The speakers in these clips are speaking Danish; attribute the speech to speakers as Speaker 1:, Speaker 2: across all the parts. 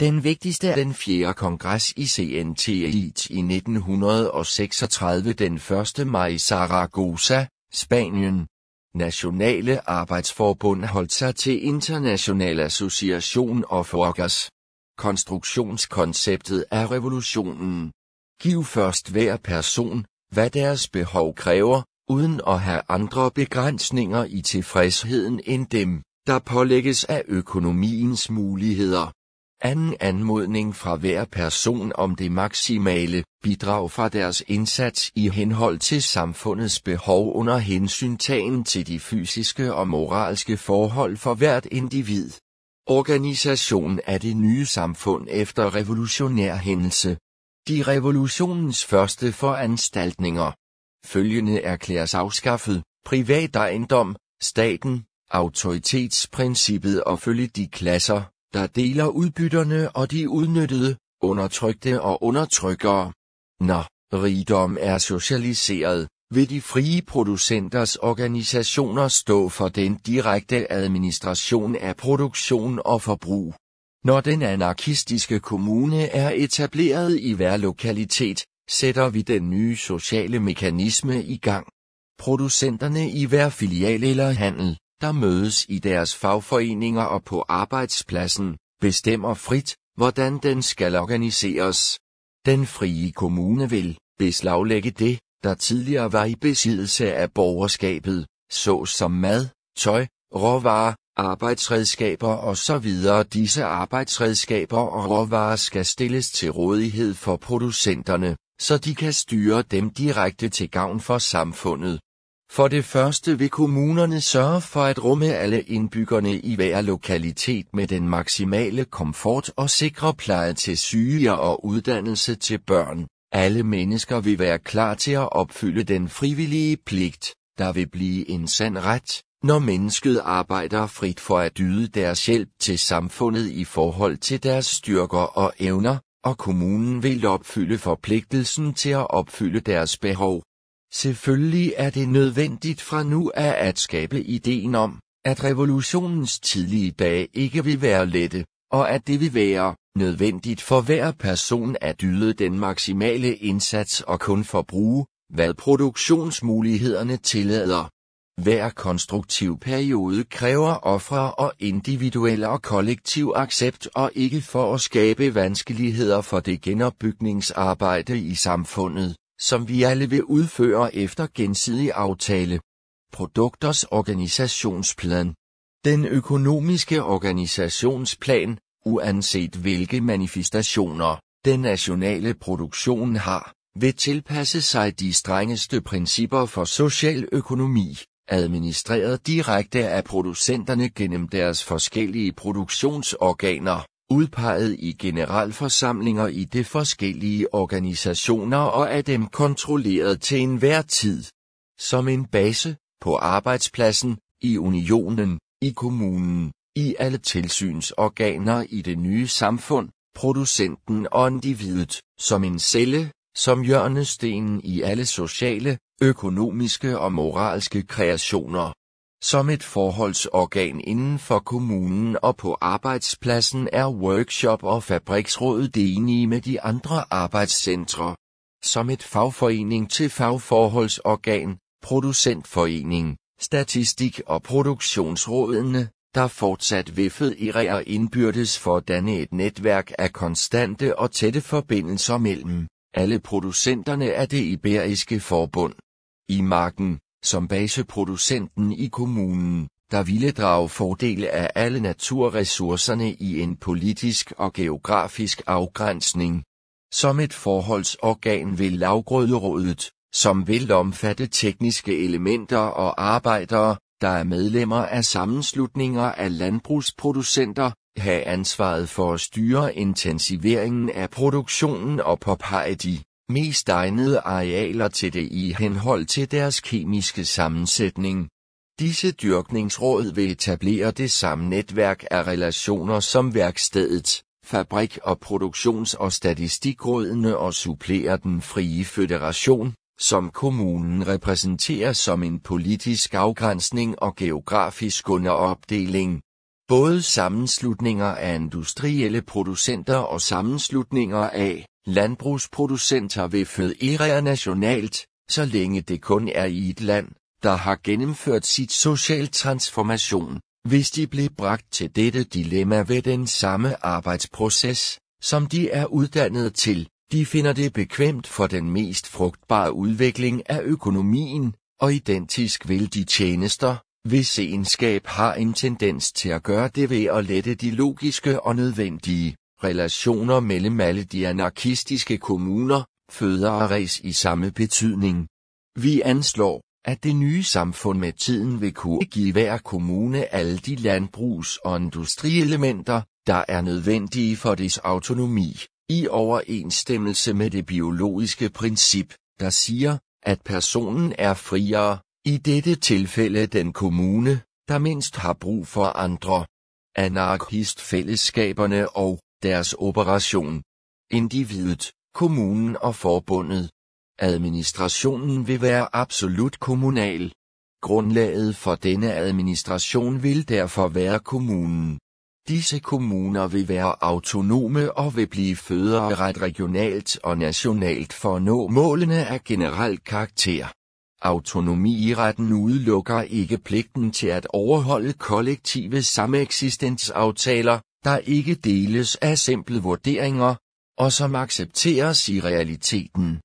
Speaker 1: Den vigtigste er den fjerde kongres i CNT i 1936 den 1. maj i Zaragoza, Spanien. Nationale Arbejdsforbund holdt sig til International Association of Workers. Konstruktionskonceptet er revolutionen. Giv først hver person, hvad deres behov kræver, uden at have andre begrænsninger i tilfredsheden end dem, der pålægges af økonomiens muligheder anden anmodning fra hver person om det maksimale bidrag fra deres indsats i henhold til samfundets behov under hensyntagen til de fysiske og moralske forhold for hvert individ. Organisation af det nye samfund efter revolutionær hændelse. De revolutionens første foranstaltninger. Følgende erklæres afskaffet, privat ejendom, staten, autoritetsprincippet og følge de klasser, der deler udbytterne og de udnyttede, undertrykte og undertrykkere. Når rigdom er socialiseret, vil de frie producenters organisationer stå for den direkte administration af produktion og forbrug. Når den anarkistiske kommune er etableret i hver lokalitet, sætter vi den nye sociale mekanisme i gang. Producenterne i hver filial eller handel der mødes i deres fagforeninger og på arbejdspladsen, bestemmer frit, hvordan den skal organiseres. Den frie kommune vil beslaglægge det, der tidligere var i besiddelse af borgerskabet, såsom mad, tøj, råvarer, arbejdsredskaber og så videre. Disse arbejdsredskaber og råvarer skal stilles til rådighed for producenterne, så de kan styre dem direkte til gavn for samfundet. For det første vil kommunerne sørge for at rumme alle indbyggerne i hver lokalitet med den maksimale komfort og sikre pleje til syge og uddannelse til børn. Alle mennesker vil være klar til at opfylde den frivillige pligt, der vil blive en sand ret, når mennesket arbejder frit for at yde deres hjælp til samfundet i forhold til deres styrker og evner, og kommunen vil opfylde forpligtelsen til at opfylde deres behov. Selvfølgelig er det nødvendigt fra nu af at skabe ideen om, at revolutionens tidlige dage ikke vil være lette, og at det vil være nødvendigt for hver person at yde den maksimale indsats og kun forbruge, hvad produktionsmulighederne tillader. Hver konstruktiv periode kræver ofre og individuel og kollektiv accept og ikke for at skabe vanskeligheder for det genopbygningsarbejde i samfundet, som vi alle vil udføre efter gensidig aftale. Produkters organisationsplan. Den økonomiske organisationsplan, uanset hvilke manifestationer den nationale produktion har, vil tilpasse sig de strengeste principper for social økonomi, administreret direkte af producenterne gennem deres forskellige produktionsorganer udpeget i generalforsamlinger i de forskellige organisationer og af dem kontrolleret til enhver tid, som en base, på arbejdspladsen, i unionen, i kommunen, i alle tilsynsorganer i det nye samfund, producenten og individet, som en celle, som hjørnestenen i alle sociale, økonomiske og moralske kreationer. Som et forholdsorgan inden for kommunen og på arbejdspladsen er workshop og fabriksrådet enige med de andre arbejdscentre. Som et fagforening til fagforholdsorgan, producentforening, statistik og produktionsrådene, der fortsat i federere indbyrdes for at danne et netværk af konstante og tætte forbindelser mellem alle producenterne af det iberiske forbund. I marken som baseproducenten i kommunen, der ville drage fordele af alle naturressourcerne i en politisk og geografisk afgrænsning. Som et forholdsorgan vil Lavgrøderådet, som vil omfatte tekniske elementer og arbejdere, der er medlemmer af sammenslutninger af landbrugsproducenter, have ansvaret for at styre intensiveringen af produktionen og påpege de mest egnede arealer til det i henhold til deres kemiske sammensætning. Disse dyrkningsråd vil etablere det samme netværk af relationer som værkstedet, fabrik- og produktions- og statistikrådene og supplere den frie føderation, som kommunen repræsenterer som en politisk afgrænsning og geografisk underopdeling. Både sammenslutninger af industrielle producenter og sammenslutninger af landbrugsproducenter vil IREA nationalt, så længe det kun er i et land, der har gennemført sit social transformation, hvis de blev bragt til dette dilemma ved den samme arbejdsproces, som de er uddannet til, de finder det bekvemt for den mest frugtbare udvikling af økonomien, og identisk vil de tjenester, hvis egenskab har en tendens til at gøre det ved at lette de logiske og nødvendige relationer mellem alle de anarkistiske kommuner, føder og res i samme betydning. Vi anslår, at det nye samfund med tiden vil kunne give hver kommune alle de landbrugs- og industrielementer, der er nødvendige for dets autonomi, i overensstemmelse med det biologiske princip, der siger, at personen er friere, i dette tilfælde den kommune, der mindst har brug for andre. Anarkistfællesskaberne og deres operation. Individet, kommunen og forbundet. Administrationen vil være absolut kommunal. Grundlaget for denne administration vil derfor være kommunen. Disse kommuner vil være autonome og vil blive føderet regionalt og nationalt for at nå målene af generel karakter. Autonomi i retten udelukker ikke pligten til at overholde kollektive sameksistensaftaler, der ikke deles af simple vurderinger, og som accepteres i realiteten.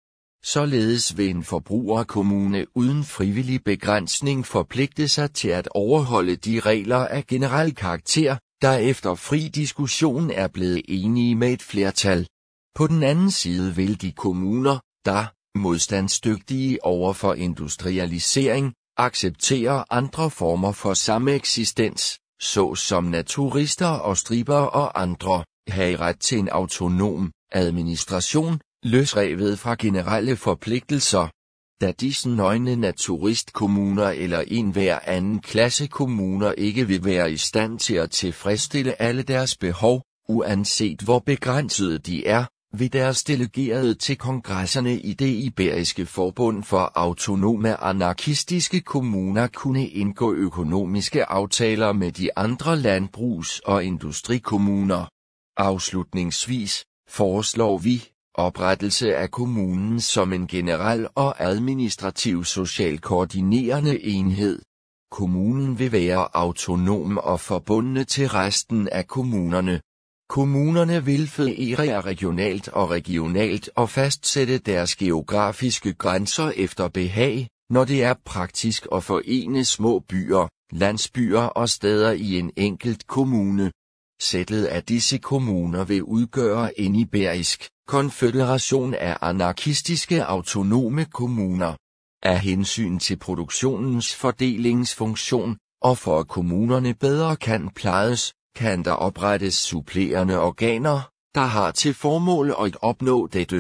Speaker 1: Således vil en forbrugerkommune uden frivillig begrænsning forpligte sig til at overholde de regler af generel karakter, der efter fri diskussion er blevet enige med et flertal. På den anden side vil de kommuner, der, modstandsdygtige over for industrialisering, accepterer andre former for sameksistens, såsom naturister og striber og andre, have ret til en autonom administration, løsrevet fra generelle forpligtelser, da disse nøgne naturistkommuner eller en hver anden klasse kommuner ikke vil være i stand til at tilfredsstille alle deres behov, uanset hvor begrænsede de er, ved deres delegerede til kongresserne i det iberiske forbund for autonome anarkistiske kommuner kunne indgå økonomiske aftaler med de andre landbrugs- og industrikommuner. Afslutningsvis foreslår vi oprettelse af kommunen som en generel og administrativ social koordinerende enhed. Kommunen vil være autonom og forbundne til resten af kommunerne. Kommunerne vil føere regionalt og regionalt og fastsætte deres geografiske grænser efter behag, når det er praktisk at forene små byer, landsbyer og steder i en enkelt kommune. Sættet af disse kommuner vil udgøre en iberisk konføderation af anarkistiske autonome kommuner. Af hensyn til produktionens fordelingsfunktion, og for at kommunerne bedre kan plejes, kan der oprettes supplerende organer, der har til formål at opnå dette.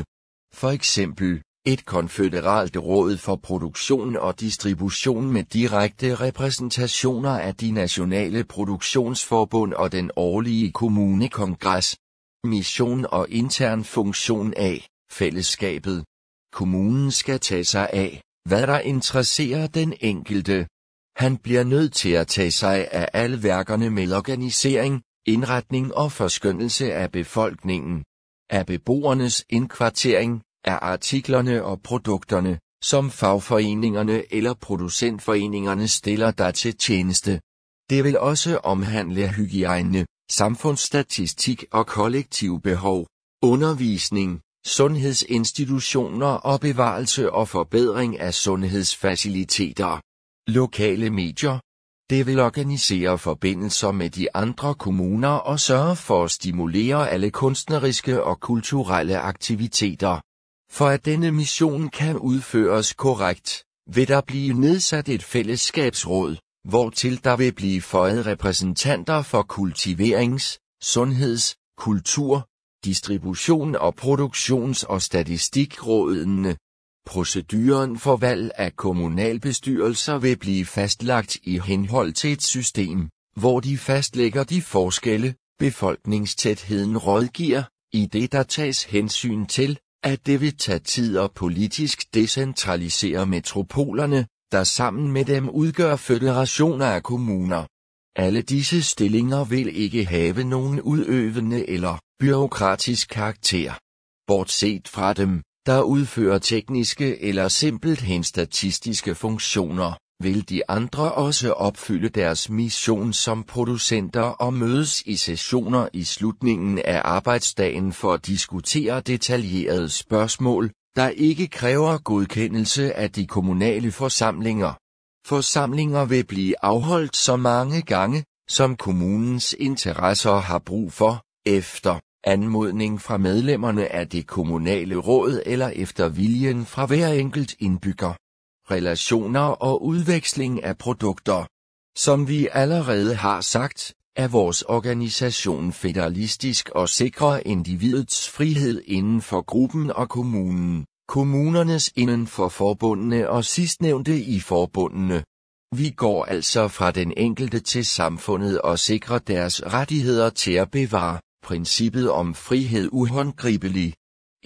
Speaker 1: For eksempel et konføderalt råd for produktion og distribution med direkte repræsentationer af de nationale produktionsforbund og den årlige kommunekongres. Mission og intern funktion af fællesskabet. Kommunen skal tage sig af, hvad der interesserer den enkelte, han bliver nødt til at tage sig af alle værkerne med organisering, indretning og forskyndelse af befolkningen, af beboernes indkvartering, af artiklerne og produkterne, som fagforeningerne eller producentforeningerne stiller dig til tjeneste. Det vil også omhandle hygiejne, samfundsstatistik og kollektiv behov, undervisning, sundhedsinstitutioner og bevarelse og forbedring af sundhedsfaciliteter. Lokale medier. Det vil organisere forbindelser med de andre kommuner og sørge for at stimulere alle kunstneriske og kulturelle aktiviteter. For at denne mission kan udføres korrekt, vil der blive nedsat et fællesskabsråd, hvortil der vil blive føjet repræsentanter for kultiverings, sundheds, kultur, distribution og produktions- og statistikrådene, Proceduren for valg af kommunalbestyrelser vil blive fastlagt i henhold til et system, hvor de fastlægger de forskelle, befolkningstætheden rådgiver, i det der tages hensyn til, at det vil tage tid at politisk decentralisere metropolerne, der sammen med dem udgør føderationer af kommuner. Alle disse stillinger vil ikke have nogen udøvende eller byråkratisk karakter. Bortset fra dem, der udfører tekniske eller simpelthen statistiske funktioner, vil de andre også opfylde deres mission som producenter og mødes i sessioner i slutningen af arbejdsdagen for at diskutere detaljerede spørgsmål, der ikke kræver godkendelse af de kommunale forsamlinger. Forsamlinger vil blive afholdt så mange gange, som kommunens interesser har brug for, efter anmodning fra medlemmerne af det kommunale råd eller efter viljen fra hver enkelt indbygger. Relationer og udveksling af produkter. Som vi allerede har sagt, er vores organisation federalistisk og sikrer individets frihed inden for gruppen og kommunen, kommunernes inden for forbundene og sidstnævnte i forbundene. Vi går altså fra den enkelte til samfundet og sikrer deres rettigheder til at bevare princippet om frihed uhåndgribelig.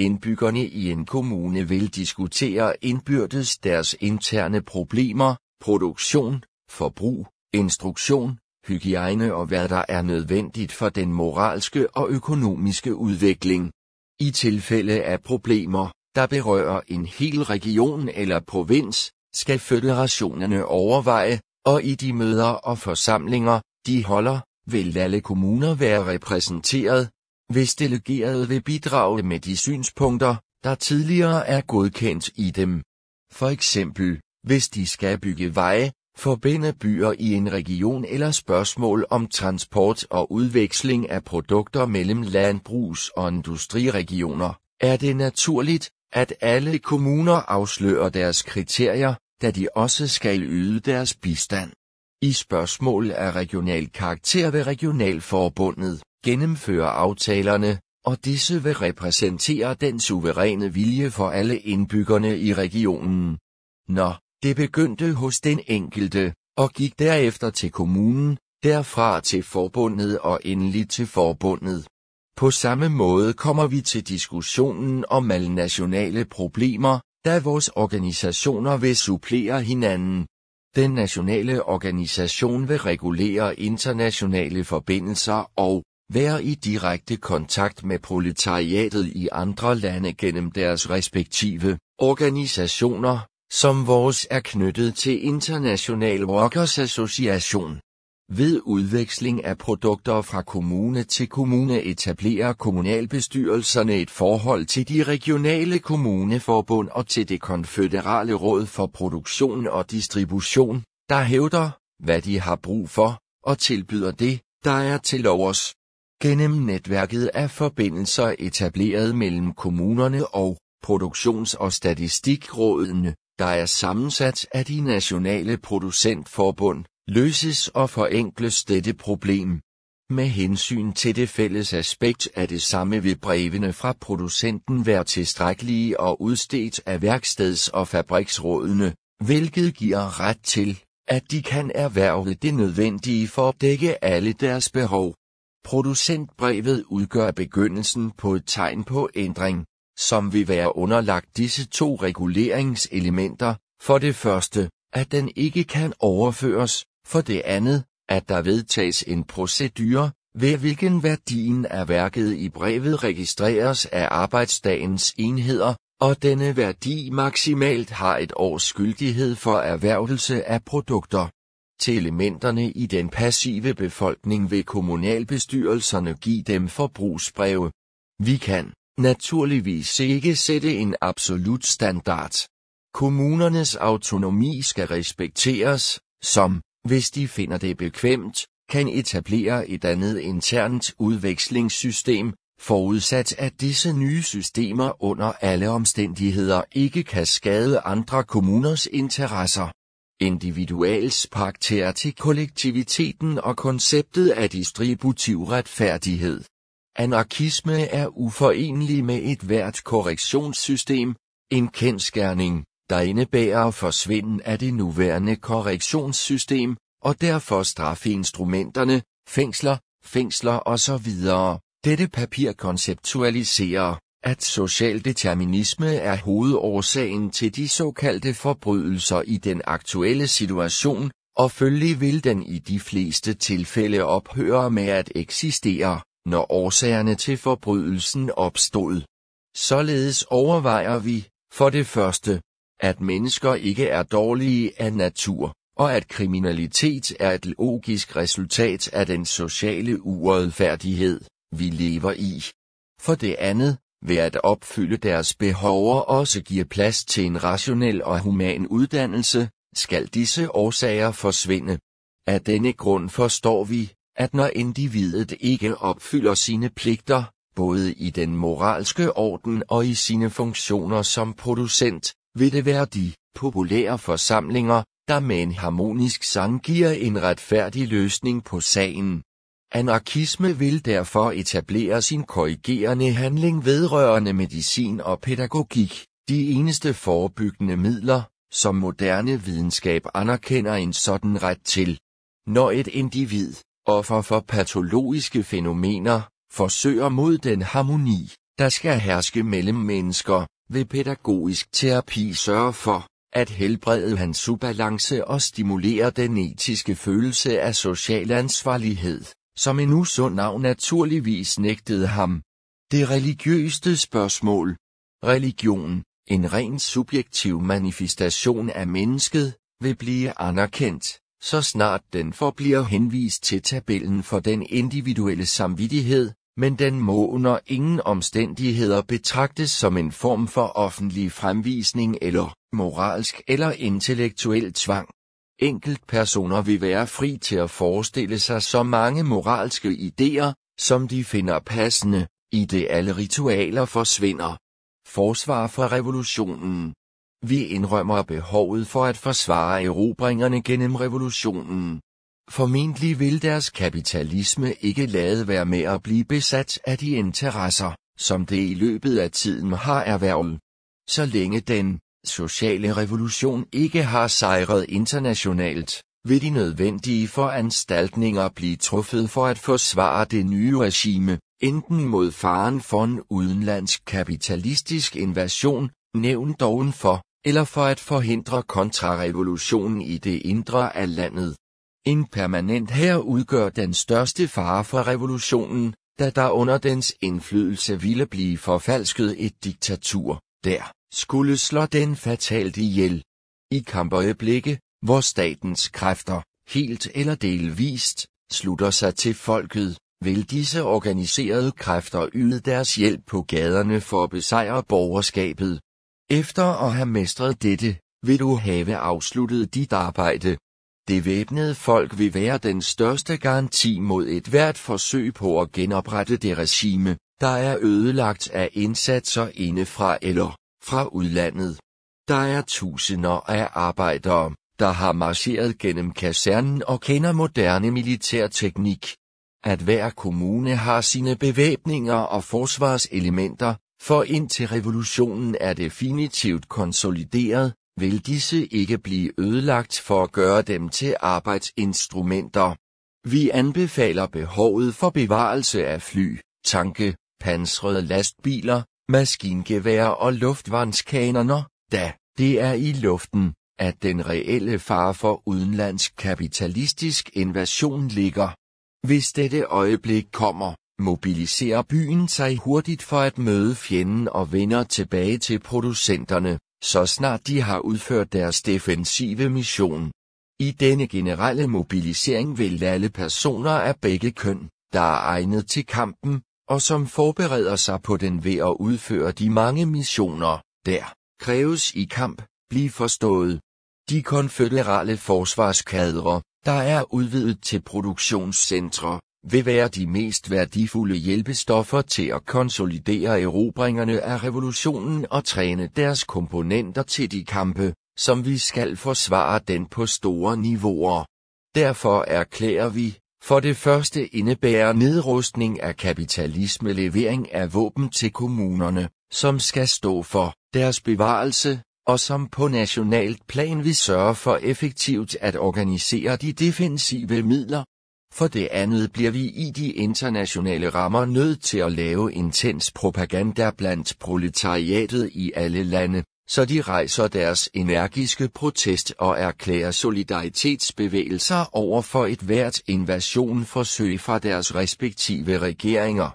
Speaker 1: Indbyggerne i en kommune vil diskutere indbyrdes deres interne problemer, produktion, forbrug, instruktion, hygiejne og hvad der er nødvendigt for den moralske og økonomiske udvikling. I tilfælde af problemer, der berører en hel region eller provins, skal føderationerne overveje, og i de møder og forsamlinger, de holder, vil alle kommuner være repræsenteret, hvis delegerede vil bidrage med de synspunkter, der tidligere er godkendt i dem. For eksempel, hvis de skal bygge veje, forbinde byer i en region eller spørgsmål om transport og udveksling af produkter mellem landbrugs- og industriregioner, er det naturligt, at alle kommuner afslører deres kriterier, da de også skal yde deres bistand. I spørgsmål af regional karakter ved Regionalforbundet gennemfører aftalerne, og disse vil repræsentere den suveræne vilje for alle indbyggerne i regionen. Nå, det begyndte hos den enkelte, og gik derefter til kommunen, derfra til forbundet og endelig til forbundet. På samme måde kommer vi til diskussionen om malnationale problemer, da vores organisationer vil supplere hinanden, den nationale organisation vil regulere internationale forbindelser og være i direkte kontakt med proletariatet i andre lande gennem deres respektive organisationer, som vores er knyttet til International Workers Association. Ved udveksling af produkter fra kommune til kommune etablerer kommunalbestyrelserne et forhold til de regionale kommuneforbund og til det konføderale råd for produktion og distribution, der hævder, hvad de har brug for, og tilbyder det, der er til overs. Gennem netværket af forbindelser etableret mellem kommunerne og produktions- og statistikrådene der er sammensat af de nationale producentforbund, løses og forenkles dette problem. Med hensyn til det fælles aspekt af det samme vil brevene fra producenten være tilstrækkelige og udstedt af værksteds- og fabriksrådene, hvilket giver ret til, at de kan erhverve det nødvendige for at dække alle deres behov. Producentbrevet udgør begyndelsen på et tegn på ændring, som vil være underlagt disse to reguleringselementer, for det første, at den ikke kan overføres, for det andet, at der vedtages en procedure, ved hvilken værdien af værket i brevet registreres af arbejdsdagens enheder, og denne værdi maksimalt har et års gyldighed for erhvervelse af produkter. Til elementerne i den passive befolkning vil kommunalbestyrelserne give dem forbrugsbreve. Vi kan naturligvis ikke sætte en absolut standard. Kommunernes autonomi skal respekteres, som, hvis de finder det bekvemt, kan etablere et andet internt udvekslingssystem, forudsat at disse nye systemer under alle omstændigheder ikke kan skade andre kommuners interesser. Individuals pakter til kollektiviteten og konceptet af distributiv retfærdighed. Anarkisme er uforenelig med et hvert korrektionssystem, en kendskærning, der indebærer forsvinden af det nuværende korrektionssystem, og derfor instrumenterne, fængsler, fængsler osv. Dette papir konceptualiserer, at social determinisme er hovedårsagen til de såkaldte forbrydelser i den aktuelle situation, og følgelig vil den i de fleste tilfælde ophøre med at eksistere, når årsagerne til forbrydelsen opstod. Således overvejer vi, for det første, at mennesker ikke er dårlige af natur, og at kriminalitet er et logisk resultat af den sociale uretfærdighed, vi lever i. For det andet, ved at opfylde deres behov og også give plads til en rationel og human uddannelse, skal disse årsager forsvinde. Af denne grund forstår vi, at når individet ikke opfylder sine pligter, både i den moralske orden og i sine funktioner som producent, vil det være de populære forsamlinger, der med en harmonisk sang giver en retfærdig løsning på sagen. Anarkisme vil derfor etablere sin korrigerende handling vedrørende medicin og pædagogik, de eneste forebyggende midler, som moderne videnskab anerkender en sådan ret til. Når et individ offer for patologiske fænomener, forsøger mod den harmoni, der skal herske mellem mennesker, ved pædagogisk terapi sørge for, at helbrede hans ubalance og stimulere den etiske følelse af social ansvarlighed, som en usund navn naturligvis nægtede ham. Det religiøste spørgsmål. Religion, en ren subjektiv manifestation af mennesket, vil blive anerkendt, så snart den forbliver henvist til tabellen for den individuelle samvittighed, men den må under ingen omstændigheder betragtes som en form for offentlig fremvisning eller moralsk eller intellektuel tvang. Enkelt personer vil være fri til at forestille sig så mange moralske idéer, som de finder passende, i det alle ritualer forsvinder. Forsvar for revolutionen vi indrømmer behovet for at forsvare erobringerne gennem revolutionen. Formentlig vil deres kapitalisme ikke lade være med at blive besat af de interesser, som det i løbet af tiden har erhvervet. Så længe den sociale revolution ikke har sejret internationalt, vil de nødvendige foranstaltninger blive truffet for at forsvare det nye regime, enten mod faren for en udenlandsk kapitalistisk invasion, nævnt doven for, eller for at forhindre kontrarevolutionen i det indre af landet. En permanent hær udgør den største fare for revolutionen, da der under dens indflydelse ville blive forfalsket et diktatur, der skulle slå den fatalt ihjel. I kampøjeblikke, hvor statens kræfter, helt eller delvist, slutter sig til folket, vil disse organiserede kræfter yde deres hjælp på gaderne for at besejre borgerskabet, efter at have mestret dette, vil du have afsluttet dit arbejde. Det væbnede folk vil være den største garanti mod et hvert forsøg på at genoprette det regime, der er ødelagt af indsatser indefra eller fra udlandet. Der er tusinder af arbejdere, der har marcheret gennem kasernen og kender moderne militærteknik. At hver kommune har sine bevæbninger og forsvarselementer, for indtil revolutionen er definitivt konsolideret, vil disse ikke blive ødelagt for at gøre dem til arbejdsinstrumenter. Vi anbefaler behovet for bevarelse af fly, tanke, pansrede lastbiler, maskingeværer og luftvandskanoner, da det er i luften, at den reelle fare for udenlandsk kapitalistisk invasion ligger. Hvis dette øjeblik kommer, mobiliserer byen sig hurtigt for at møde fjenden og vender tilbage til producenterne, så snart de har udført deres defensive mission. I denne generelle mobilisering vil alle personer af begge køn, der er egnet til kampen, og som forbereder sig på den ved at udføre de mange missioner, der kræves i kamp, blive forstået. De konføderale forsvarskadre, der er udvidet til produktionscentre, vil være de mest værdifulde hjælpestoffer til at konsolidere erobringerne af revolutionen og træne deres komponenter til de kampe, som vi skal forsvare den på store niveauer. Derfor erklærer vi, for det første indebærer nedrustning af kapitalisme levering af våben til kommunerne, som skal stå for deres bevarelse, og som på nationalt plan vil sørge for effektivt at organisere de defensive midler, for det andet bliver vi i de internationale rammer nødt til at lave intens propaganda blandt proletariatet i alle lande, så de rejser deres energiske protest og erklærer solidaritetsbevægelser over for et hvert invasionforsøg fra deres respektive regeringer.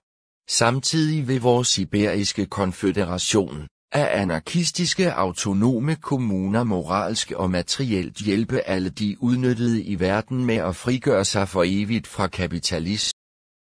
Speaker 1: Samtidig vil vores sibiriske konføderation, af anarkistiske autonome kommuner moralsk og materielt hjælpe alle de udnyttede i verden med at frigøre sig for evigt fra kapitalist